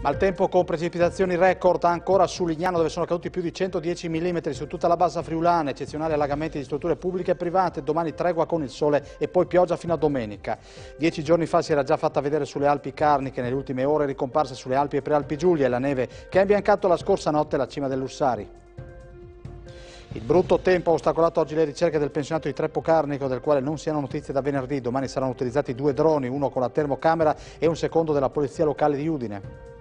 Maltempo con precipitazioni record ancora su Lignano dove sono caduti più di 110 mm su tutta la bassa friulana, eccezionali allagamenti di strutture pubbliche e private, domani tregua con il sole e poi pioggia fino a domenica. Dieci giorni fa si era già fatta vedere sulle Alpi Carniche, nelle ultime ore ricomparsa sulle Alpi e Prealpi Giulia e la neve che ha imbiancato la scorsa notte la cima dell'Ussari. Il brutto tempo ha ostacolato oggi le ricerche del pensionato di Treppo Carnico, del quale non si hanno notizie da venerdì. Domani saranno utilizzati due droni, uno con la termocamera e un secondo della polizia locale di Udine.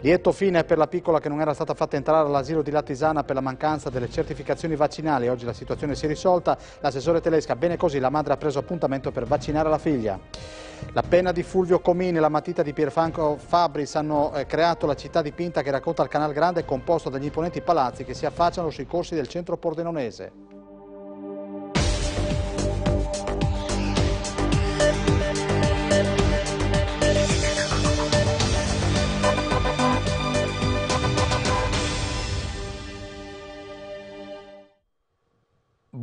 Lieto fine per la piccola che non era stata fatta entrare all'asilo di Latisana per la mancanza delle certificazioni vaccinali. Oggi la situazione si è risolta. L'assessore tedesca, bene così, la madre ha preso appuntamento per vaccinare la figlia. La penna di Fulvio Comini e la matita di Pierfranco Fabris hanno eh, creato la città dipinta che racconta il Canal Grande composto dagli imponenti palazzi che si affacciano sui corsi del centro pordenonese.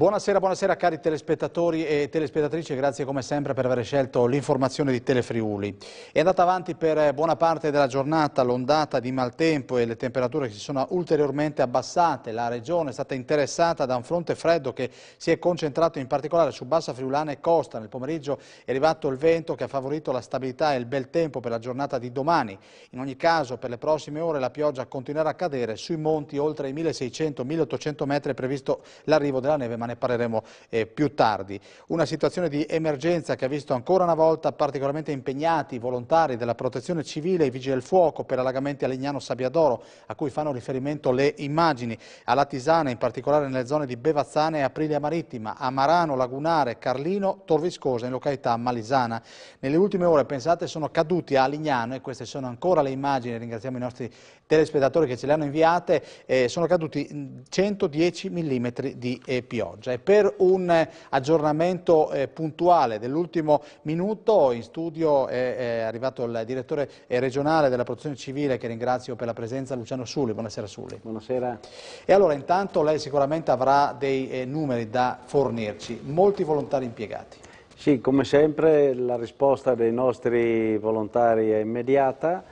Buonasera, buonasera cari telespettatori e telespettatrici, grazie come sempre per aver scelto l'informazione di Telefriuli. È andata avanti per buona parte della giornata l'ondata di maltempo e le temperature che si sono ulteriormente abbassate. La regione è stata interessata da un fronte freddo che si è concentrato in particolare su Bassa Friulana e Costa. Nel pomeriggio è arrivato il vento che ha favorito la stabilità e il bel tempo per la giornata di domani. In ogni caso per le prossime ore la pioggia continuerà a cadere sui monti oltre i 1600-1800 metri è previsto l'arrivo della neve ne parleremo eh, più tardi. Una situazione di emergenza che ha visto ancora una volta particolarmente impegnati i volontari della protezione civile e i vigili del fuoco per allagamenti a Legnano Sabbiadoro, a cui fanno riferimento le immagini, alla Tisana, in particolare nelle zone di Bevazzane e Aprilia Marittima, a Marano, Lagunare, Carlino, Torviscosa, in località Malisana. Nelle ultime ore, pensate, sono caduti a Lignano, e queste sono ancora le immagini, ringraziamo i nostri telespettatori che ce le hanno inviate, eh, sono caduti 110 mm di eh, pioggia. Cioè, per un eh, aggiornamento eh, puntuale dell'ultimo minuto in studio è, è, arrivato il direttore eh, regionale della protezione civile che ringrazio per la presenza, Luciano Sulli. Buonasera Sulli. Buonasera. E allora intanto lei sicuramente avrà dei eh, numeri da fornirci, molti volontari impiegati. Sì, come sempre la risposta dei nostri volontari è immediata.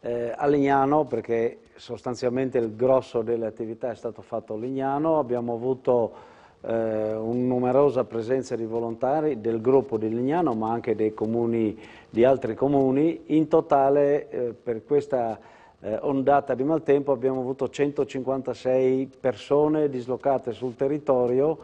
Eh, a Lignano, perché sostanzialmente il grosso delle attività è stato fatto a Lignano, abbiamo avuto eh, una numerosa presenza di volontari del gruppo di Lignano ma anche comuni, di altri comuni. In totale eh, per questa eh, ondata di maltempo abbiamo avuto 156 persone dislocate sul territorio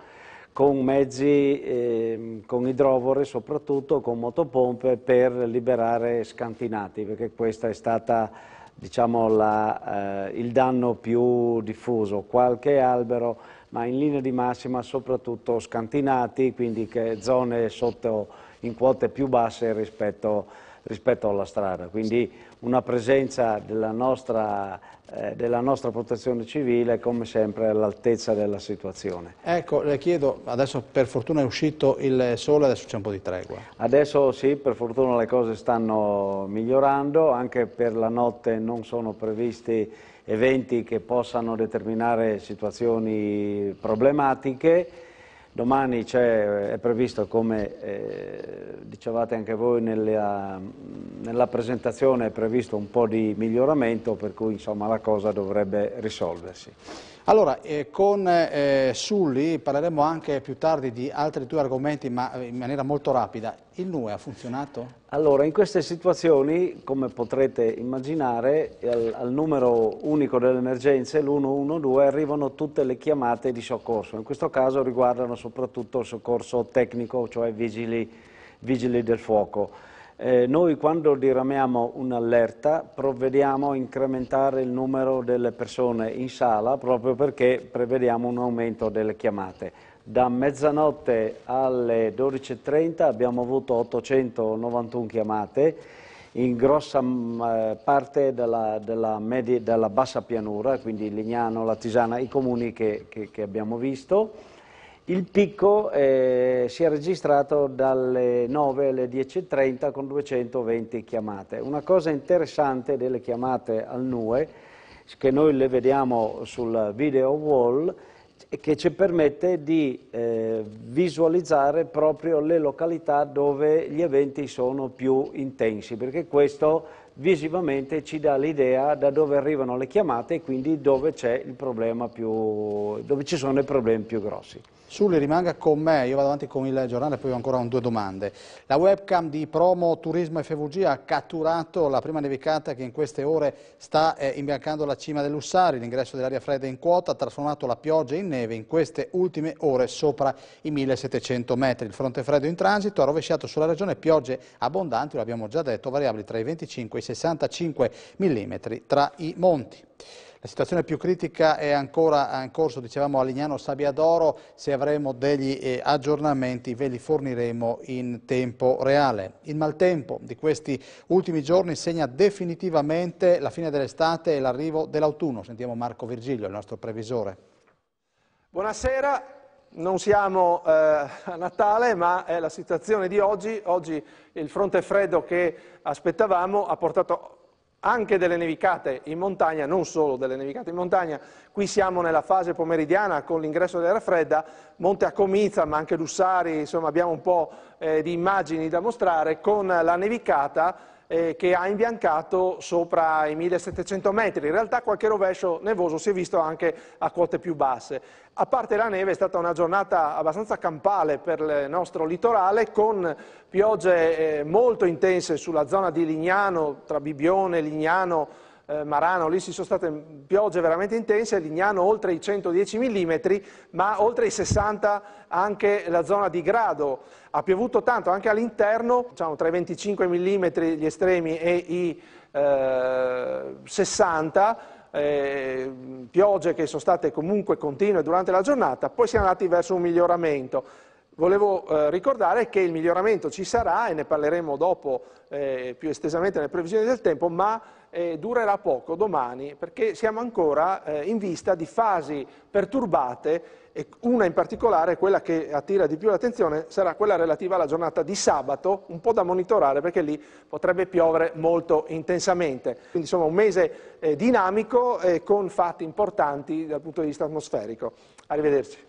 con mezzi, ehm, con idrovore soprattutto, con motopompe per liberare scantinati perché questo è stato diciamo, la, eh, il danno più diffuso. Qualche albero ma in linea di massima soprattutto scantinati, quindi zone sotto in quote più basse rispetto, rispetto alla strada. Quindi, una presenza della nostra, eh, della nostra protezione civile come sempre all'altezza della situazione. Ecco, le chiedo, adesso per fortuna è uscito il sole, adesso c'è un po' di tregua. Adesso sì, per fortuna le cose stanno migliorando, anche per la notte non sono previsti eventi che possano determinare situazioni problematiche Domani è previsto, come eh, dicevate anche voi nella, ah, nella, presentazione, è previsto un po' di miglioramento, per cui insomma, la cosa dovrebbe risolversi. Allora, eh, con eh, Sulli parleremo anche più tardi di altri due argomenti, ma eh, in maniera molto rapida. Il NUE ha funzionato? Allora, in queste situazioni, come potrete immaginare, al, al numero unico delle emergenze, l'112, arrivano tutte le chiamate di soccorso. In questo caso riguardano soprattutto il soccorso tecnico, cioè vigili, vigili del fuoco. Eh, noi quando diramiamo un'allerta provvediamo a incrementare il numero delle persone in sala proprio perché prevediamo un aumento delle chiamate. Da mezzanotte alle 12.30 abbiamo avuto 891 chiamate in grossa mm, eh, parte della, della, media, della bassa pianura, quindi Lignano, La Tisana, i comuni che, che, che abbiamo visto. Il picco eh, si è registrato dalle 9 alle 10.30 con 220 chiamate. Una cosa interessante delle chiamate al NUE, che noi le vediamo sul video wall, che ci permette di eh, visualizzare proprio le località dove gli eventi sono più intensi, perché questo visivamente ci dà l'idea da dove arrivano le chiamate e quindi dove, dove ci sono i problemi più grossi. Sulli rimanga con me, io vado avanti con il giornale, e poi ho ancora un, due domande. La webcam di Promo Turismo FVG ha catturato la prima nevicata che in queste ore sta eh, imbiancando la cima dell'Ussari, l'ingresso dell'aria fredda in quota ha trasformato la pioggia in neve in queste ultime ore sopra i 1700 metri. Il fronte freddo in transito ha rovesciato sulla regione piogge abbondanti, lo abbiamo già detto, variabili tra i 25 e i 65 mm tra i monti. La situazione più critica è ancora in corso, dicevamo, a Lignano Sabbiadoro, se avremo degli eh, aggiornamenti ve li forniremo in tempo reale. Il maltempo di questi ultimi giorni segna definitivamente la fine dell'estate e l'arrivo dell'autunno. Sentiamo Marco Virgilio, il nostro previsore. Buonasera, non siamo eh, a Natale, ma è la situazione di oggi. Oggi il fronte freddo che aspettavamo ha portato anche delle nevicate in montagna, non solo delle nevicate in montagna, qui siamo nella fase pomeridiana con l'ingresso dell'era fredda, Monte Acomizza ma anche Lussari, insomma abbiamo un po' eh, di immagini da mostrare con la nevicata eh, che ha imbiancato sopra i 1700 metri. In realtà qualche rovescio nevoso si è visto anche a quote più basse. A parte la neve è stata una giornata abbastanza campale per il nostro litorale con piogge eh, molto intense sulla zona di Lignano, tra Bibione, Lignano, eh, Marano, lì ci sono state piogge veramente intense, Lignano oltre i 110 mm, ma oltre i 60 anche la zona di Grado. Ha piovuto tanto anche all'interno, diciamo tra i 25 mm gli estremi e i eh, 60 eh, piogge che sono state comunque continue durante la giornata, poi siamo andati verso un miglioramento. Volevo eh, ricordare che il miglioramento ci sarà e ne parleremo dopo eh, più estesamente nelle previsioni del tempo, ma eh, durerà poco domani perché siamo ancora eh, in vista di fasi perturbate e una in particolare, quella che attira di più l'attenzione, sarà quella relativa alla giornata di sabato, un po' da monitorare perché lì potrebbe piovere molto intensamente. Quindi insomma un mese eh, dinamico con fatti importanti dal punto di vista atmosferico. Arrivederci.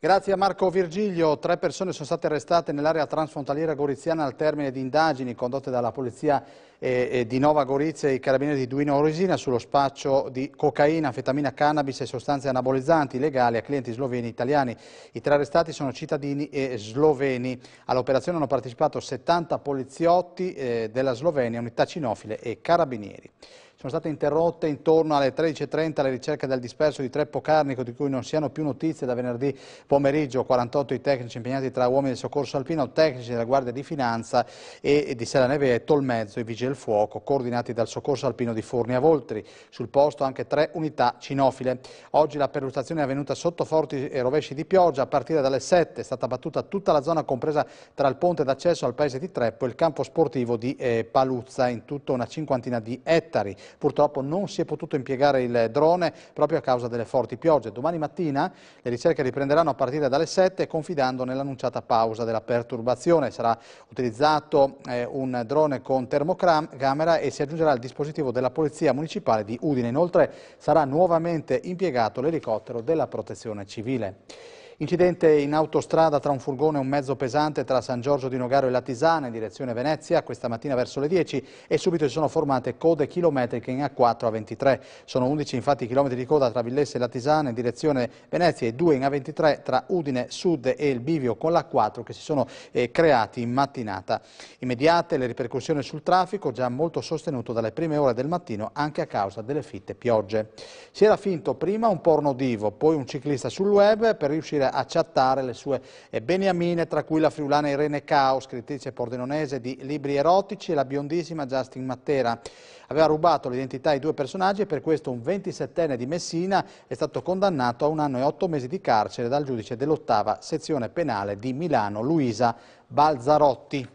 Grazie a Marco Virgilio. Tre persone sono state arrestate nell'area transfrontaliera goriziana al termine di indagini condotte dalla polizia eh, eh, di Nova Gorizia e i carabinieri di Duino Orisina sullo spaccio di cocaina, anfetamina, cannabis e sostanze anabolizzanti legali a clienti sloveni e italiani. I tre arrestati sono cittadini e eh, sloveni. All'operazione hanno partecipato 70 poliziotti della Slovenia, unità cinofile e carabinieri. Sono state interrotte intorno alle 13.30 le ricerche del disperso di Treppo Carnico, di cui non si hanno più notizie da venerdì pomeriggio. 48 i tecnici impegnati tra uomini del soccorso alpino, tecnici della Guardia di Finanza e di Sera Neve e Tolmezzo, i vigili del fuoco, coordinati dal soccorso alpino di Forni a Voltri. Sul posto anche tre unità cinofile. Oggi la perlustrazione è avvenuta sotto forti e rovesci di pioggia a partire dalle 7. È stata battuta tutta la zona compresa tra il ponte d'accesso al paese di Treppo e il campo sportivo di eh, Paluzza, in tutto una cinquantina di ettari. Purtroppo non si è potuto impiegare il drone proprio a causa delle forti piogge. Domani mattina le ricerche riprenderanno a partire dalle 7 confidando nell'annunciata pausa della perturbazione. Sarà utilizzato eh, un drone con termocamera e si aggiungerà il dispositivo della Polizia Municipale di Udine. Inoltre sarà nuovamente impiegato l'elicottero della Protezione Civile. Incidente in autostrada tra un furgone e un mezzo pesante tra San Giorgio di Nogaro e la Tisana in direzione Venezia questa mattina verso le 10 e subito si sono formate code chilometriche in A4 a 23. Sono 11 infatti i chilometri di coda tra Villesse e la Tisana in direzione Venezia e 2 in A23 tra Udine Sud e il Bivio con l'A4 che si sono eh, creati in mattinata. Immediate le ripercussioni sul traffico già molto sostenuto dalle prime ore del mattino anche a causa delle fitte piogge. Si era finto prima un porno divo, poi un ciclista sul web per riuscire a a chattare le sue eh, beniamine, tra cui la friulana Irene Cao, scrittrice pordenonese di libri erotici, e la biondissima Justin Matera. Aveva rubato l'identità ai due personaggi e per questo un 27enne di Messina è stato condannato a un anno e otto mesi di carcere dal giudice dell'ottava sezione penale di Milano, Luisa Balzarotti.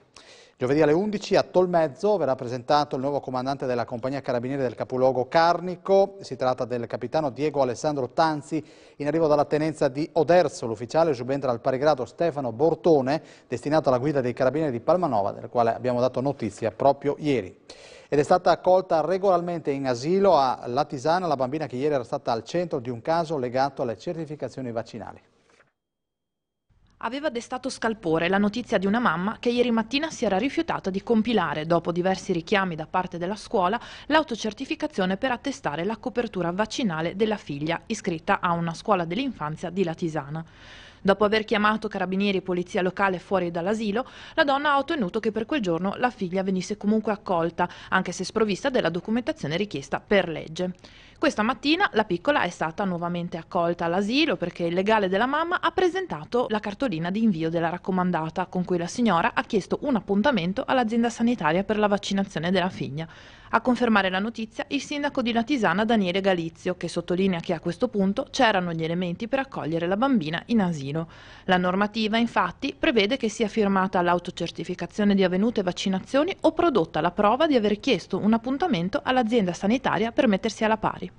Giovedì alle 11 a Tolmezzo verrà presentato il nuovo comandante della compagnia carabinieri del capoluogo Carnico. Si tratta del capitano Diego Alessandro Tanzi, in arrivo dalla tenenza di Oderzo. L'ufficiale subentra al parigrado Stefano Bortone, destinato alla guida dei carabinieri di Palmanova, del quale abbiamo dato notizia proprio ieri ed è stata accolta regolarmente in asilo a Latisana la bambina che ieri era stata al centro di un caso legato alle certificazioni vaccinali. Aveva destato scalpore la notizia di una mamma che ieri mattina si era rifiutata di compilare, dopo diversi richiami da parte della scuola, l'autocertificazione per attestare la copertura vaccinale della figlia iscritta a una scuola dell'infanzia di Latisana. Dopo aver chiamato carabinieri e polizia locale fuori dall'asilo, la donna ha ottenuto che per quel giorno la figlia venisse comunque accolta, anche se sprovvista della documentazione richiesta per legge. Questa mattina la piccola è stata nuovamente accolta all'asilo perché il legale della mamma ha presentato la cartolina di invio della raccomandata con cui la signora ha chiesto un appuntamento all'azienda sanitaria per la vaccinazione della figlia. A confermare la notizia il sindaco di Latisana Daniele Galizio, che sottolinea che a questo punto c'erano gli elementi per accogliere la bambina in asilo. La normativa infatti prevede che sia firmata l'autocertificazione di avvenute vaccinazioni o prodotta la prova di aver chiesto un appuntamento all'azienda sanitaria per mettersi alla pari.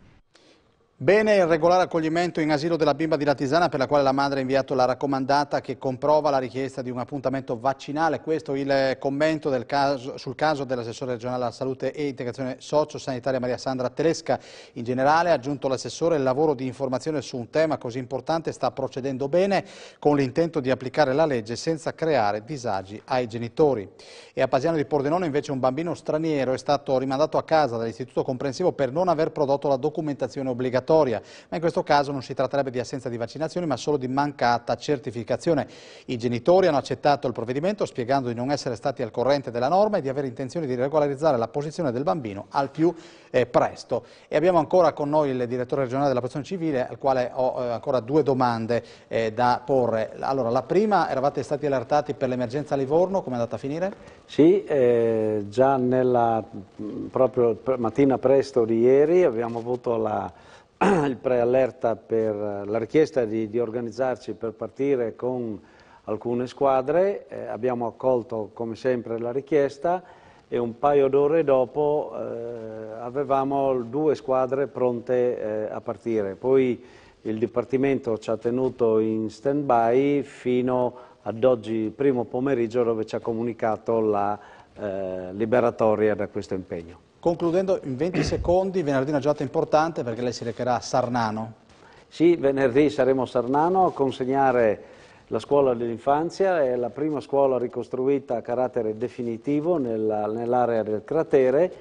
Bene il regolare accoglimento in asilo della bimba di Latisana per la quale la madre ha inviato la raccomandata che comprova la richiesta di un appuntamento vaccinale. Questo il commento caso, sul caso dell'assessore regionale alla salute e integrazione socio-sanitaria Maria Sandra Telesca. In generale, ha aggiunto l'assessore, il lavoro di informazione su un tema così importante sta procedendo bene con l'intento di applicare la legge senza creare disagi ai genitori. E a Pasiano di Pordenone invece un bambino straniero è stato rimandato a casa dall'istituto comprensivo per non aver prodotto la documentazione obbligatoria obbligatoria, ma in questo caso non si tratterebbe di assenza di vaccinazioni ma solo di mancata certificazione. I genitori hanno accettato il provvedimento spiegando di non essere stati al corrente della norma e di avere intenzione di regolarizzare la posizione del bambino al più eh, presto. E abbiamo ancora con noi il direttore regionale della protezione civile al quale ho eh, ancora due domande eh, da porre. Allora, la prima, eravate stati allertati per l'emergenza a Livorno, come è andata a finire? Sì, eh, già nella mm, proprio mattina presto di ieri abbiamo avuto la il preallerta per la richiesta di, di, organizzarci per partire con alcune squadre, eh, abbiamo accolto come sempre la richiesta e un paio d'ore dopo eh, avevamo due squadre pronte eh, a partire. Poi il Dipartimento ci ha tenuto in stand-by fino ad oggi primo pomeriggio dove ci ha comunicato la eh, liberatoria da questo impegno. Concludendo in 20 secondi, venerdì una giornata importante perché lei si recherà a Sarnano. Sì, venerdì saremo a Sarnano a consegnare la scuola dell'infanzia, è la prima scuola ricostruita a carattere definitivo nell'area nell del cratere,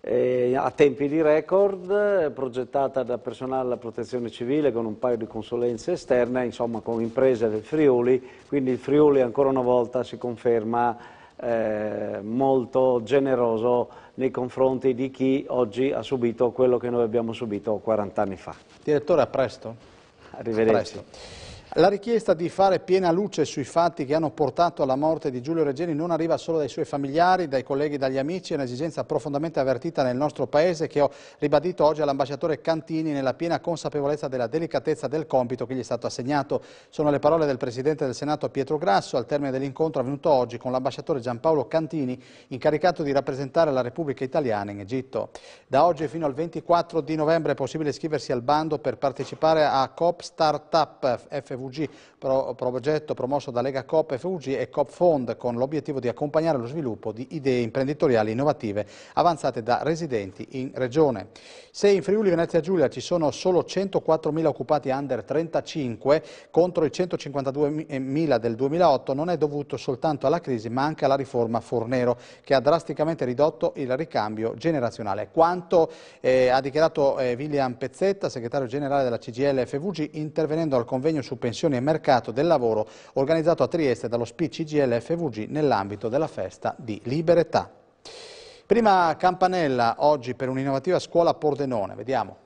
eh, a tempi di record, progettata da personale della protezione civile con un paio di consulenze esterne, insomma con imprese del Friuli, quindi il Friuli ancora una volta si conferma eh, molto generoso nei confronti di chi oggi ha subito quello che noi abbiamo subito 40 anni fa. Direttore, a presto. Arrivederci. A presto. La richiesta di fare piena luce sui fatti che hanno portato alla morte di Giulio Regeni non arriva solo dai suoi familiari, dai colleghi, dagli amici, è un'esigenza profondamente avvertita nel nostro Paese che ho ribadito oggi all'ambasciatore Cantini nella piena consapevolezza della delicatezza del compito che gli è stato assegnato. Sono le parole del Presidente del Senato Pietro Grasso al termine dell'incontro avvenuto oggi con l'ambasciatore Giampaolo Cantini incaricato di rappresentare la Repubblica Italiana in Egitto. Da oggi fino al 24 di novembre è possibile iscriversi al bando per partecipare a COP Startup FV FUG, pro, progetto promosso da Lega Coop FUG e Coop Fond con l'obiettivo di accompagnare lo sviluppo di idee imprenditoriali innovative avanzate da residenti in regione. Se in Friuli Venezia Giulia ci sono solo 104.000 occupati under 35 contro i 152.000 del 2008 non è dovuto soltanto alla crisi ma anche alla riforma Fornero che ha drasticamente ridotto il ricambio generazionale. Quanto eh, ha dichiarato eh, William Pezzetta, segretario generale della CGL FVG, intervenendo al convegno su pensione pensioni e mercato del lavoro organizzato a Trieste dallo SPCGL FVG nell'ambito della festa di Liberetà. Prima campanella oggi per un'innovativa scuola a Pordenone, vediamo.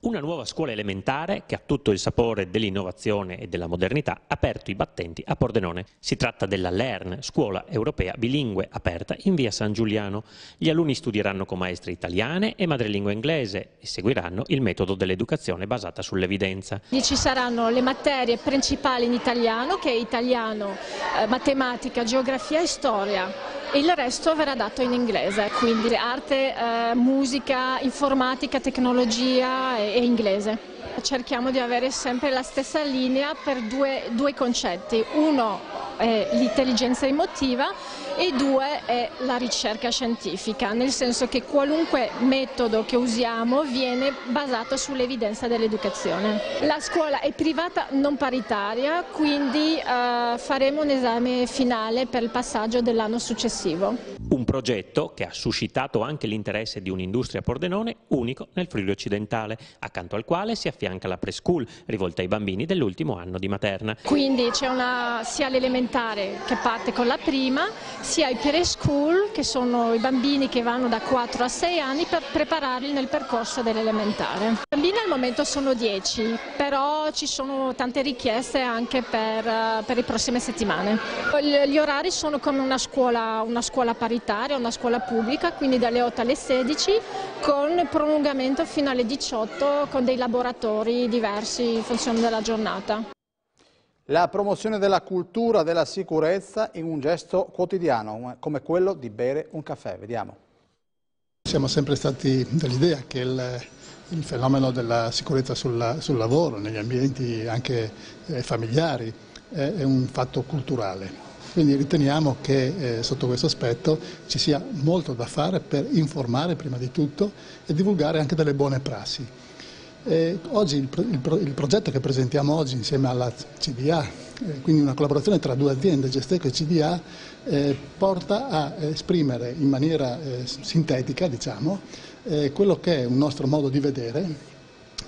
Una nuova scuola elementare che ha tutto il sapore dell'innovazione e della modernità ha aperto i battenti a Pordenone. Si tratta della LERN, Scuola Europea Bilingue Aperta in via San Giuliano. Gli alunni studieranno con maestre italiane e madrelingua inglese e seguiranno il metodo dell'educazione basata sull'evidenza. Ci saranno le materie principali in italiano che è italiano, eh, matematica, geografia e storia il resto verrà dato in inglese, quindi arte, eh, musica, informatica, tecnologia e, e, inglese. Cerchiamo di avere sempre la stessa linea per due, due concetti, uno è l'intelligenza emotiva e due è la ricerca scientifica, nel senso che qualunque metodo che usiamo viene basato sull'evidenza dell'educazione. La scuola è privata non paritaria, quindi eh, faremo un esame finale per il passaggio dell'anno successivo un progetto che ha suscitato anche l'interesse di un'industria pordenone unico nel Friuli occidentale, accanto al quale si affianca la preschool rivolta ai bambini dell'ultimo anno di materna. Quindi c'è sia l'elementare che parte con la prima, sia i preschool che sono i bambini che vanno da 4 a 6 anni per prepararli nel percorso dell'elementare. I bambini al momento sono 10, però ci sono tante richieste anche per, eh, per le prossime settimane. Gli orari sono come una scuola, una scuola paritaria paritaria, una scuola pubblica, quindi dalle 8 alle 16 con prolungamento fino alle 18 con dei laboratori diversi in funzione della giornata. La promozione della cultura della sicurezza in un gesto quotidiano come quello di bere un caffè. Vediamo. Siamo sempre stati dell'idea che il, il fenomeno della sicurezza sul, sul lavoro, negli ambienti anche eh, familiari, è, è un fatto culturale quindi riteniamo che eh, sotto questo aspetto ci sia molto da fare per informare prima di tutto e divulgare anche delle buone prassi. Eh, oggi il, pro, il, pro, il, progetto che presentiamo oggi insieme alla CDA, eh, quindi una collaborazione tra due aziende, Gesteco e CDA, eh, porta a esprimere in maniera eh, sintetica diciamo, eh, quello che è un nostro modo di vedere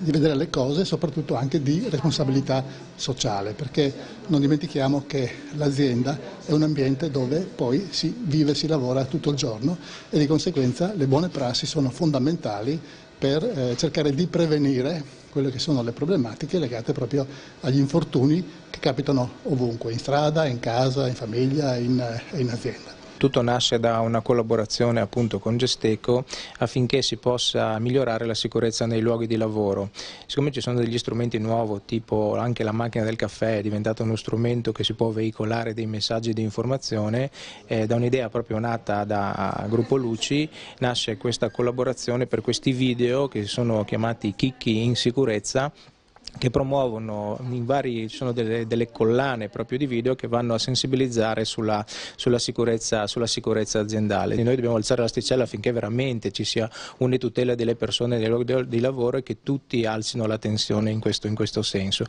di vedere le cose e soprattutto anche di responsabilità sociale, perché non dimentichiamo che l'azienda è un ambiente dove poi si vive e si lavora tutto il giorno e di conseguenza le buone prassi sono fondamentali per eh, cercare di prevenire quelle che sono le problematiche legate proprio agli infortuni che capitano ovunque, in strada, in casa, in famiglia, in, eh, in azienda. Tutto nasce da una collaborazione appunto con Gesteco affinché si possa migliorare la sicurezza nei luoghi di lavoro. Siccome ci sono degli strumenti nuovi, tipo anche la macchina del caffè è diventata uno strumento che si può veicolare dei messaggi di informazione, eh, da un'idea proprio nata da Gruppo Luci nasce questa collaborazione per questi video che sono chiamati chicchi in sicurezza che promuovono in vari, ci sono delle, delle, collane proprio di video che vanno a sensibilizzare sulla, sulla, sicurezza, sulla sicurezza, aziendale. E noi dobbiamo alzare l'asticella affinché veramente ci sia una tutela delle persone nel luogo di lavoro e che tutti alzino la tensione in questo, in questo senso.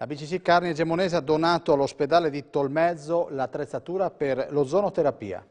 La BCC Carni Egemonese ha donato all'ospedale di Tolmezzo l'attrezzatura per l'ozonoterapia.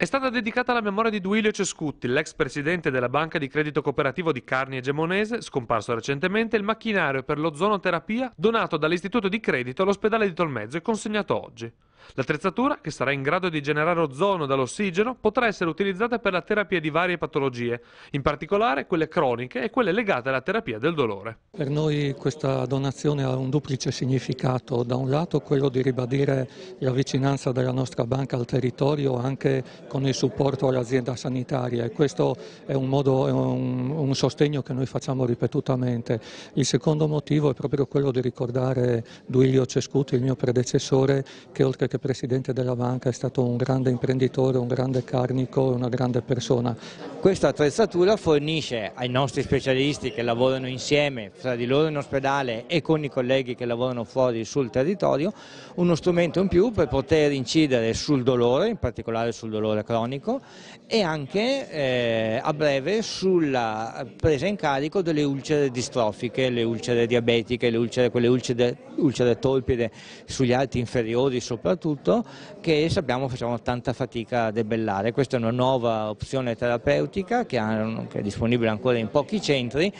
È stata dedicata alla memoria di Duilio Cescutti, l'ex presidente della banca di credito cooperativo di Carni e Gemonese, scomparso recentemente, il macchinario per l'ozonoterapia donato dall'istituto di credito all'ospedale di Tolmezzo e consegnato oggi. L'attrezzatura, che sarà in grado di generare ozono dall'ossigeno, potrà essere utilizzata per la terapia di varie patologie, in particolare quelle croniche e quelle legate alla terapia del dolore. Per noi questa donazione ha un duplice significato, da un lato quello di ribadire la vicinanza della nostra banca al territorio anche con il supporto all'azienda sanitaria e questo è un, modo, è un, un sostegno che noi facciamo ripetutamente. Il secondo motivo è proprio quello di ricordare Duilio Cescuti, il mio predecessore, che oltre che presidente della banca, è stato un grande imprenditore, un grande carnico, una grande persona. Questa attrezzatura fornisce ai nostri specialisti che lavorano insieme, fra di loro in ospedale e con i colleghi che lavorano fuori sul territorio, uno strumento in più per poter incidere sul dolore, in particolare sul dolore cronico e anche eh, a breve sulla presa in carico delle ulcere distrofiche, le ulcere diabetiche, le ulcere, quelle ulcere, ulcere torpide sugli arti inferiori soprattutto soprattutto che sappiamo facciamo tanta fatica a debellare. Questa è una nuova opzione terapeutica che, è disponibile ancora in pochi centri.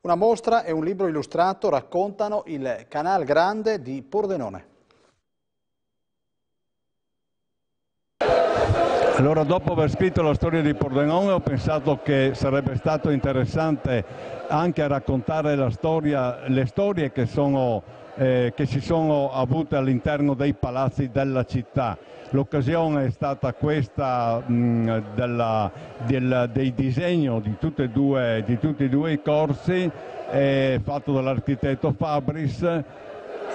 Una mostra e un libro illustrato raccontano il Canal Grande di Pordenone. Allora dopo aver scritto la storia di Pordenone ho pensato che sarebbe stato interessante anche raccontare la storia, le storie che sono eh, che si sono avute all'interno dei palazzi della città. L'occasione è stata questa mh, mm, della, del, dei disegni di, tutti e due, i corsi eh, fatto dall'architetto Fabris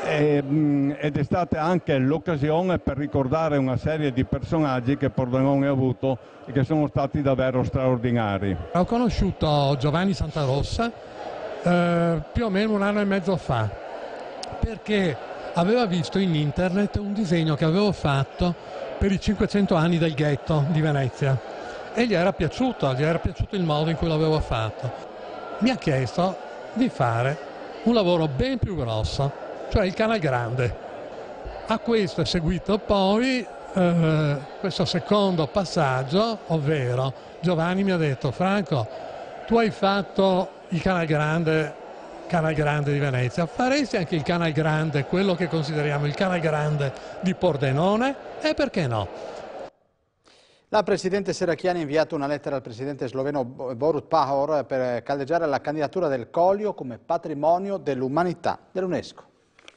mm, ed è stata anche l'occasione per ricordare una serie di personaggi che Pordenone ha avuto e che sono stati davvero straordinari. Ho conosciuto Giovanni Santarossa eh, più o meno un anno e mezzo fa perché aveva visto in internet un disegno che avevo fatto per i 500 anni del ghetto di Venezia e gli era piaciuto, gli era piaciuto il modo in cui l'avevo fatto. Mi ha chiesto di fare un lavoro ben più grosso, cioè il Canal Grande. A questo è seguito poi eh, questo secondo passaggio, ovvero Giovanni mi ha detto Franco, tu hai fatto il Canal Grande Canal Grande di Venezia, faresti anche il Canal Grande, quello che consideriamo il Canal Grande di Pordenone e perché no? La Presidente Seracchiani ha inviato una lettera al Presidente sloveno Borut Pahor per caldeggiare la candidatura del Colio come patrimonio dell'umanità dell'UNESCO.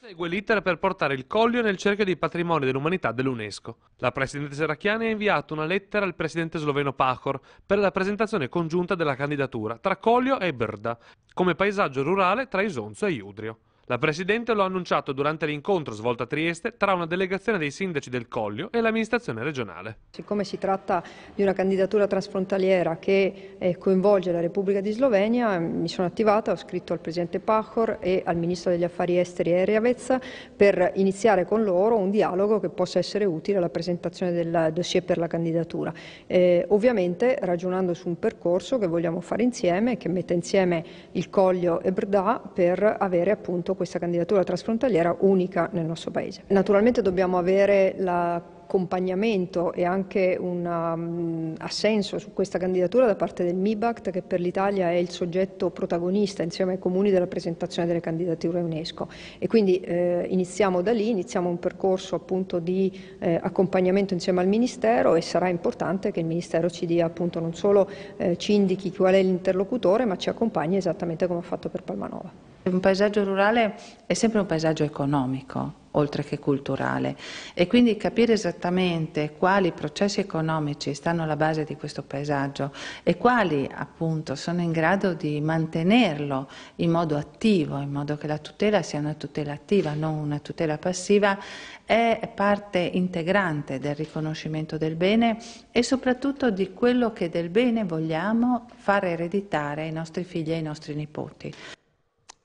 Segue l'iter per portare il Collio nel cerchio dei patrimoni dell'umanità dell'UNESCO. La Presidente Serracchiani ha inviato una lettera al Presidente sloveno Pacor per la presentazione congiunta della candidatura tra Collio e Brda come paesaggio rurale tra Isonzo e Iudrio. La Presidente lo ha annunciato durante l'incontro svolto a Trieste tra una delegazione dei sindaci del Collio e l'amministrazione regionale. Siccome si tratta di una candidatura transfrontaliera che eh, coinvolge la Repubblica di Slovenia, mi sono attivata, ho scritto al Presidente Pachor e al Ministro degli Affari Esteri Eriavezza per iniziare con loro un dialogo che possa essere utile alla presentazione del dossier per la candidatura. Eh, ovviamente ragionando su un percorso che vogliamo fare insieme, che mette insieme il Collio e Brda per avere appunto questa candidatura trasfrontaliera unica nel nostro Paese. Naturalmente dobbiamo avere la accompagnamento e anche un um, assenso su questa candidatura da parte del MIBACT che per l'Italia è il soggetto protagonista insieme ai comuni della presentazione delle candidature UNESCO e quindi eh, iniziamo da lì, iniziamo un percorso appunto di eh, accompagnamento insieme al Ministero e sarà importante che il Ministero ci dia appunto non solo eh, ci indichi qual è l'interlocutore ma ci accompagni esattamente come ha fatto per Palmanova. Un paesaggio rurale è sempre un paesaggio economico, oltre che culturale. E quindi capire esattamente quali processi economici stanno alla base di questo paesaggio e quali appunto sono in grado di mantenerlo in modo attivo, in modo che la tutela sia una tutela attiva, non una tutela passiva, è parte integrante del riconoscimento del bene e soprattutto di quello che del bene vogliamo far ereditare ai nostri figli e ai nostri nipoti.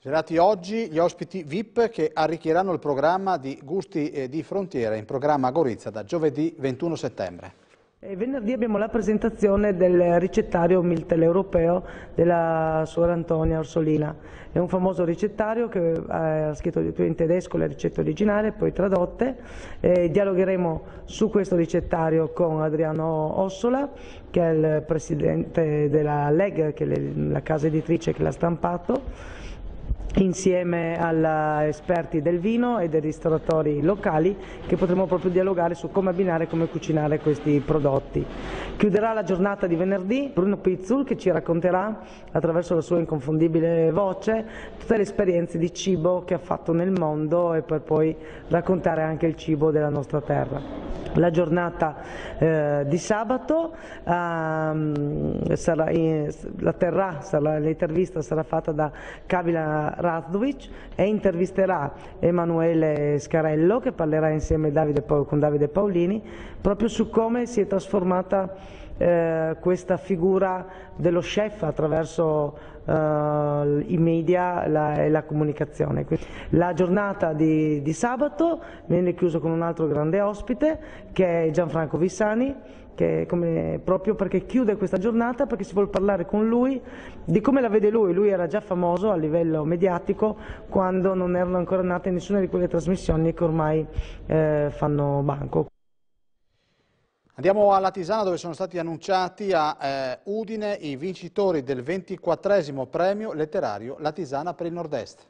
Serati oggi gli ospiti VIP che arricchiranno il programma di Gusti di Frontiera in programma a Gorizia da giovedì 21 settembre. venerdì abbiamo la presentazione del ricettario Miltel europeo della suora Antonia Orsolina. È un famoso ricettario che eh, ha scritto in tedesco le ricette originali, poi tradotte. E dialogheremo su questo ricettario con Adriano Ossola, che è il presidente della Leg, che è la casa editrice che l'ha stampato insieme agli esperti del vino e dei ristoratori locali che potremo proprio dialogare su come abbinare e come cucinare questi prodotti. Chiuderà la giornata di venerdì Bruno Pizzul che ci racconterà attraverso la sua inconfondibile voce tutte le esperienze di cibo che ha fatto nel mondo e per poi raccontare anche il cibo della nostra terra la giornata eh, di sabato, um, sarà in, la terrà, sarà, l'intervista sarà fatta da Kabila Razdovic e intervisterà Emanuele Scarello che parlerà insieme Davide, con Davide Paolini proprio su come si è trasformata eh, questa figura dello chef attraverso eh, i media e la, la, comunicazione. La giornata di, di sabato viene chiusa con un altro grande ospite che è Gianfranco Vissani che come, proprio perché chiude questa giornata perché si vuole parlare con lui di come la vede lui, lui era già famoso a livello mediatico quando non erano ancora nate nessuna di quelle trasmissioni che ormai eh, fanno banco. Andiamo alla Tisana dove sono stati annunciati a eh, Udine i vincitori del 24 premio letterario La Tisana per il Nord-Est.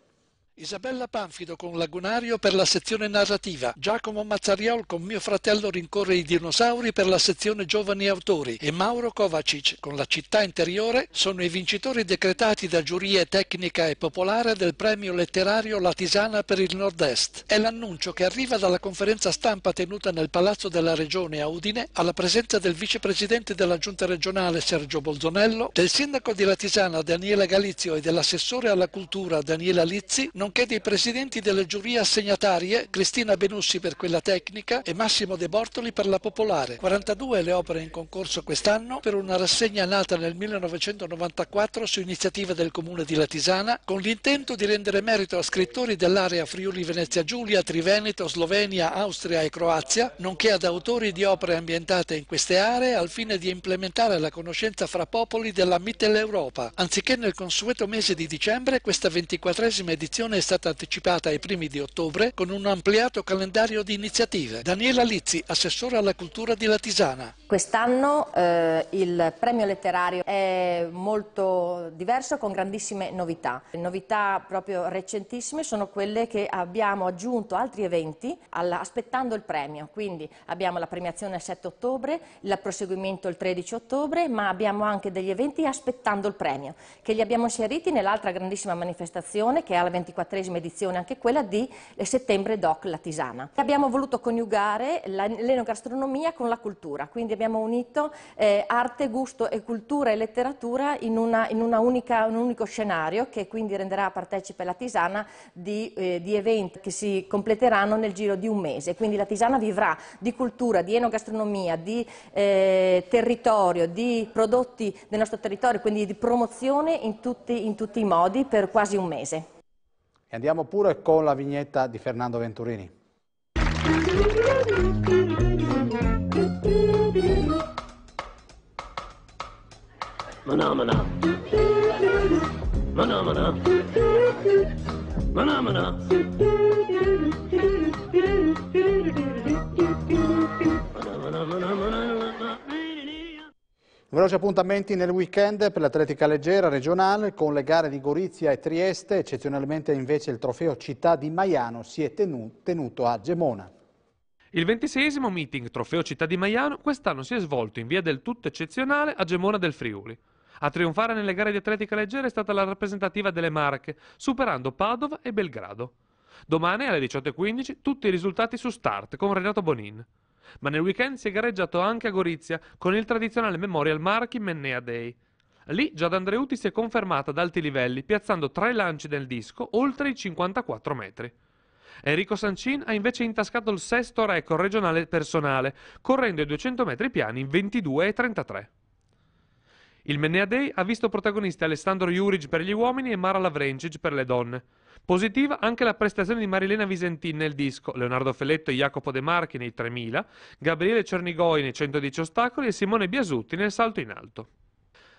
Isabella Panfido con Lagunario per la sezione narrativa, Giacomo Mazzariol con Mio fratello rincorre i dinosauri per la sezione giovani autori e Mauro Kovacic con La città interiore sono i vincitori decretati da giurie tecnica e popolare del premio letterario La Tisana per il Nord-Est. È l'annuncio che arriva dalla conferenza stampa tenuta nel Palazzo della Regione a Udine alla presenza del vicepresidente della Giunta regionale Sergio Bolzonello, del sindaco di La Tisana Daniela Galizio e dell'assessore alla cultura Daniela Lizzi nonché dei presidenti delle giurie assegnatarie Cristina Benussi per quella tecnica e Massimo De Bortoli per la popolare. 42 le opere in concorso quest'anno per una rassegna nata nel 1994 su iniziativa del comune di Latisana con l'intento di rendere merito a scrittori dell'area Friuli Venezia Giulia, Triveneto, Slovenia, Austria e Croazia, nonché ad autori di opere ambientate in queste aree al fine di implementare la conoscenza fra popoli della Mitteleuropa. Anziché nel consueto mese di dicembre, questa ventiquattresima edizione edizione è stata anticipata ai primi di ottobre con un ampliato calendario di iniziative. Daniela Lizzi, assessora alla cultura di Latisana. Quest'anno eh, il premio letterario è molto diverso con grandissime novità. Le novità proprio recentissime sono quelle che abbiamo aggiunto altri eventi alla, aspettando il premio. Quindi abbiamo la premiazione il 7 ottobre, il proseguimento il 13 ottobre, ma abbiamo anche degli eventi aspettando il premio che li abbiamo inseriti nell'altra grandissima manifestazione che è alla 24 24 edizione, anche quella di Settembre Doc La Tisana. Abbiamo voluto coniugare l'enogastronomia con la cultura, quindi abbiamo unito eh, arte, gusto e cultura e letteratura in, una, in una unica, un unico scenario che quindi renderà partecipe la Tisana di, eh, di eventi che si completeranno nel giro di un mese. Quindi la Tisana vivrà di cultura, di enogastronomia, di eh, territorio, di prodotti del nostro territorio, quindi di promozione in tutti, in tutti i modi per quasi un mese. E andiamo pure con la vignetta di Fernando Venturini. Manà, manà. Manà, manà. Manà, manà. Manà, Veloci appuntamenti nel weekend per l'atletica leggera regionale con le gare di Gorizia e Trieste, eccezionalmente invece il trofeo Città di Maiano si è tenuto a Gemona. Il 26 meeting Trofeo Città di Maiano quest'anno si è svolto in via del tutto eccezionale a Gemona del Friuli. A trionfare nelle gare di atletica leggera è stata la rappresentativa delle Marche, superando Padova e Belgrado. Domani alle 18.15 tutti i risultati su Start con Renato Bonin ma nel weekend si è gareggiato anche a Gorizia con il tradizionale Memorial Marchi Mennea Day. Lì Giada Andreuti si è confermata ad alti livelli, piazzando tre lanci del disco oltre i 54 metri. Enrico Sancin ha invece intascato il sesto record regionale personale, correndo i 200 metri piani in 22,33. Il Mennea Day ha visto protagonisti Alessandro Juric per gli uomini e Mara Lavrencic per le donne. Positiva anche la prestazione di Marilena Visentin nel disco, Leonardo Felletto e Jacopo De Marchi nei 3000, Gabriele Cernigoi nei 110 ostacoli e Simone Biasutti nel salto in alto.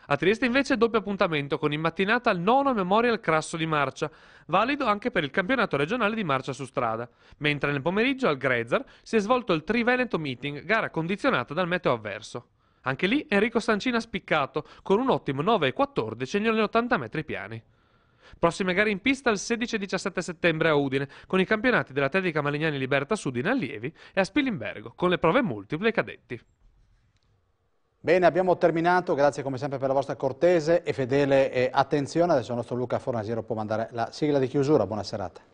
A Trieste invece doppio appuntamento con in mattinata il nono Memorial Crasso di Marcia, valido anche per il campionato regionale di marcia su strada, mentre nel pomeriggio al Grezar si è svolto il Triveneto Meeting, gara condizionata dal meteo avverso. Anche lì Enrico Sancina ha spiccato con un ottimo 9,14 negli 80 metri piani. Prossime gare in pista il 16 e 17 settembre a Udine, con i campionati dell'Atletica Malignani Libertà Sud in allievi e a Spilimbergo, con le prove multiple ai cadetti. Bene, abbiamo terminato, grazie come sempre per la vostra cortese e fedele attenzione. Adesso il nostro Luca Fornasiero può mandare la sigla di chiusura. Buona serata.